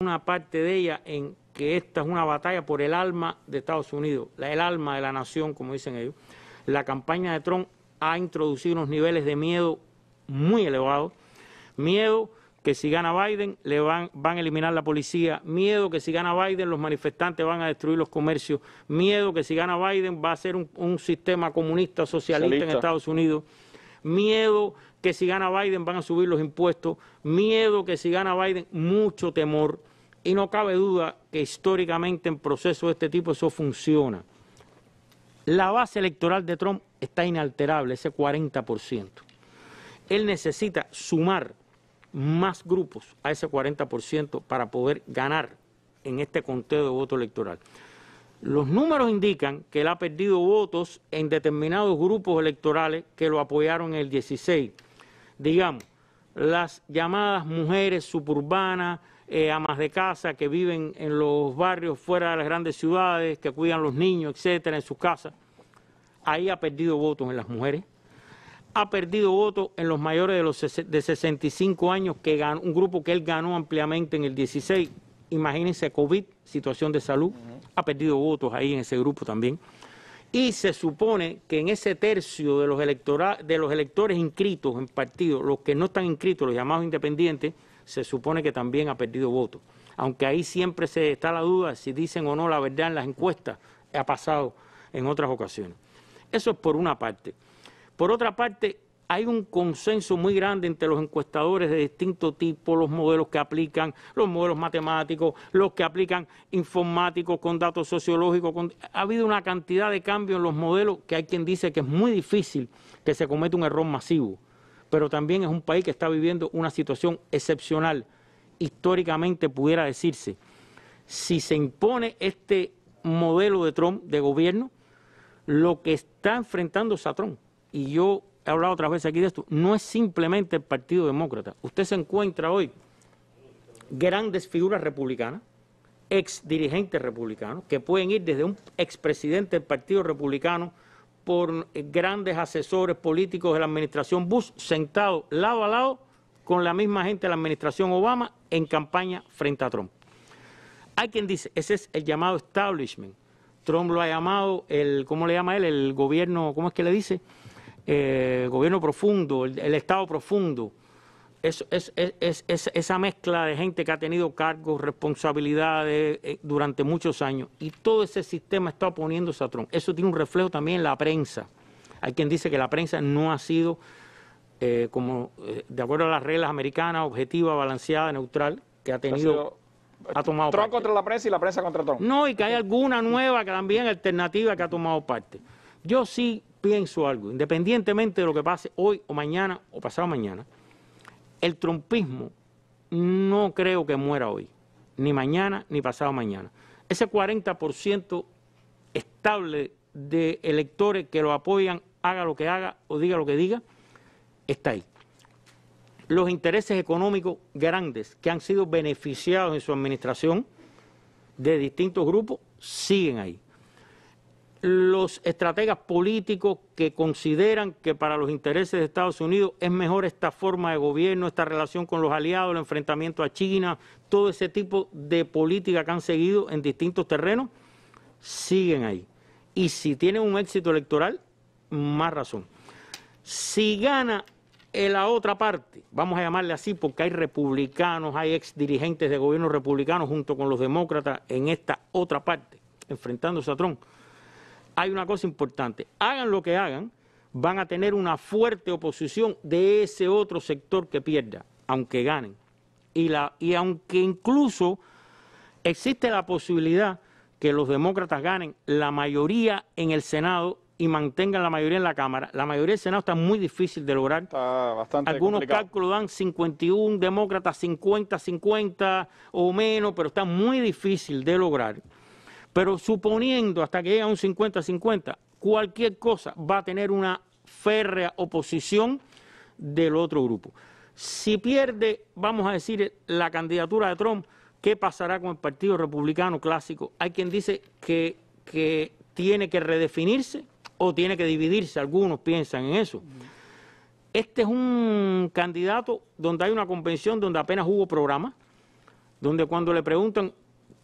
una parte de ella en que esta es una batalla por el alma de Estados Unidos, el alma de la nación, como dicen ellos. La campaña de Trump ha introducido unos niveles de miedo muy elevados, miedo que si gana Biden le van, van a eliminar la policía, miedo que si gana Biden los manifestantes van a destruir los comercios, miedo que si gana Biden va a ser un, sistema comunista socialista en Estados Unidos miedo que si gana Biden van a subir los impuestos, miedo que si gana Biden, mucho temor. Y no cabe duda que históricamente en procesos de este tipo eso funciona. La base electoral de Trump está inalterable, ese 40%. Él necesita sumar más grupos a ese 40% para poder ganar en este conteo de voto electoral. Los números indican que él ha perdido votos en determinados grupos electorales que lo apoyaron en el 16. Digamos, las llamadas mujeres suburbanas, eh, amas de casa que viven en los barrios fuera de las grandes ciudades, que cuidan los niños, etcétera, en sus casas. Ahí ha perdido votos en las mujeres. Ha perdido votos en los mayores de los de 65 años, que un grupo que él ganó ampliamente en el 16. Imagínense COVID, situación de salud ha perdido votos ahí en ese grupo también. Y se supone que en ese tercio de los, de los electores inscritos en partido, los que no están inscritos, los llamados independientes, se supone que también ha perdido votos. Aunque ahí siempre se está la duda si dicen o no la verdad en las encuestas, ha pasado en otras ocasiones. Eso es por una parte. Por otra parte, hay un consenso muy grande entre los encuestadores de distinto tipo, los modelos que aplican, los modelos matemáticos, los que aplican informáticos con datos sociológicos. Ha habido una cantidad de cambios en los modelos que hay quien dice que es muy difícil que se cometa un error masivo, pero también es un país que está viviendo una situación excepcional, históricamente pudiera decirse. Si se impone este modelo de Trump de gobierno, lo que está enfrentando es a Trump, y yo he hablado otras veces aquí de esto, no es simplemente el Partido Demócrata. Usted se encuentra hoy grandes figuras republicanas, ex dirigentes republicanos, que pueden ir desde un expresidente del Partido Republicano por grandes asesores políticos de la administración Bush, sentados lado a lado con la misma gente de la administración Obama en campaña frente a Trump. Hay quien dice, ese es el llamado establishment. Trump lo ha llamado el, ¿cómo le llama él? El gobierno, ¿cómo es que le dice? eh, gobierno profundo, el, Estado profundo. esa mezcla de gente que ha tenido cargos, responsabilidades eh, durante muchos años. Y todo ese sistema está oponiéndose a Trump. Eso tiene un reflejo también en la prensa. Hay quien dice que la prensa no ha sido, eh, como eh, de acuerdo a las reglas americanas, objetiva, balanceada, neutral, que ha tenido... Ha, tomado Trump contra la prensa y la prensa contra Trump. No, y que hay alguna nueva también alternativa que ha tomado parte. Yo sí pienso algo, independientemente de lo que pase hoy o mañana o pasado mañana, el trumpismo no creo que muera hoy, ni mañana ni pasado mañana. Ese 40% estable de electores que lo apoyan, haga lo que haga o diga lo que diga, está ahí. Los intereses económicos grandes que han sido beneficiados en su administración de distintos grupos siguen ahí los estrategas políticos que consideran que para los intereses de Estados Unidos es mejor esta forma de gobierno, esta relación con los aliados, el enfrentamiento a China, todo ese tipo de política que han seguido en distintos terrenos, siguen ahí. Y si tienen un éxito electoral, más razón. Si gana la otra parte, vamos a llamarle así porque hay republicanos, hay ex dirigentes de gobierno republicanos junto con los demócratas en esta otra parte, enfrentándose a Trump hay una cosa importante, hagan lo que hagan, van a tener una fuerte oposición de ese otro sector que pierda, aunque ganen. Y, aunque incluso existe la posibilidad que los demócratas ganen la mayoría en el Senado y mantengan la mayoría en la Cámara. La mayoría del Senado está muy difícil de lograr. Está bastante Algunos cálculos dan 51 demócratas, 50, 50 o menos, pero está muy difícil de lograr. Pero suponiendo hasta que llegue a un 50-50, cualquier cosa va a tener una férrea oposición del otro grupo. Si pierde, vamos a decir, la candidatura de Trump, ¿qué pasará con el Partido Republicano Clásico? Hay quien dice que, que tiene que redefinirse o tiene que dividirse, algunos piensan en eso. Este es un candidato donde hay una convención donde apenas hubo programa, donde cuando le preguntan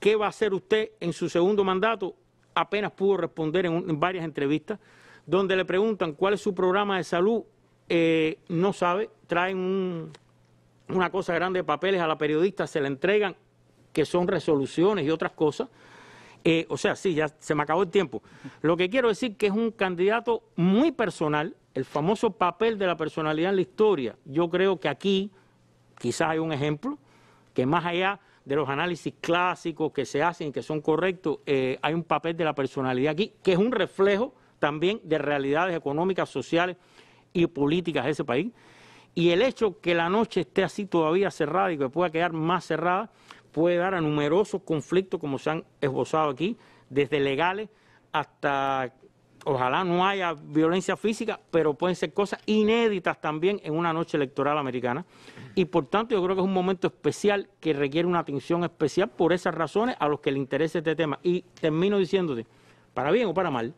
¿Qué va a hacer usted en su segundo mandato? Apenas pudo responder en, varias entrevistas, donde le preguntan cuál es su programa de salud. Eh, no sabe, traen una cosa grande de papeles a la periodista, se le entregan, que son resoluciones y otras cosas. Eh, o sea, sí, ya se me acabó el tiempo. Lo que quiero decir que es un candidato muy personal, el famoso papel de la personalidad en la historia. Yo creo que aquí quizás hay un ejemplo, que más allá de los análisis clásicos que se hacen y que son correctos, eh, hay un papel de la personalidad aquí, que es un reflejo también de realidades económicas, sociales y políticas de ese país. Y el hecho que la noche esté así todavía cerrada y que pueda quedar más cerrada puede dar a numerosos conflictos como se han esbozado aquí, desde legales hasta ojalá no haya violencia física, pero pueden ser cosas inéditas también en una noche electoral americana. Y por tanto yo creo que es un momento especial que requiere una atención especial por esas razones a los que le interesa este tema. Y termino diciéndote, para bien o para mal,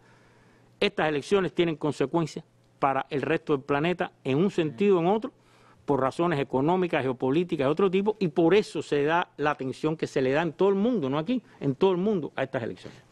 estas elecciones tienen consecuencias para el resto del planeta en un sentido o en otro, por razones económicas, geopolíticas, de otro tipo, y por eso se da la atención que se le da en todo el mundo, no aquí, en todo el mundo a estas elecciones.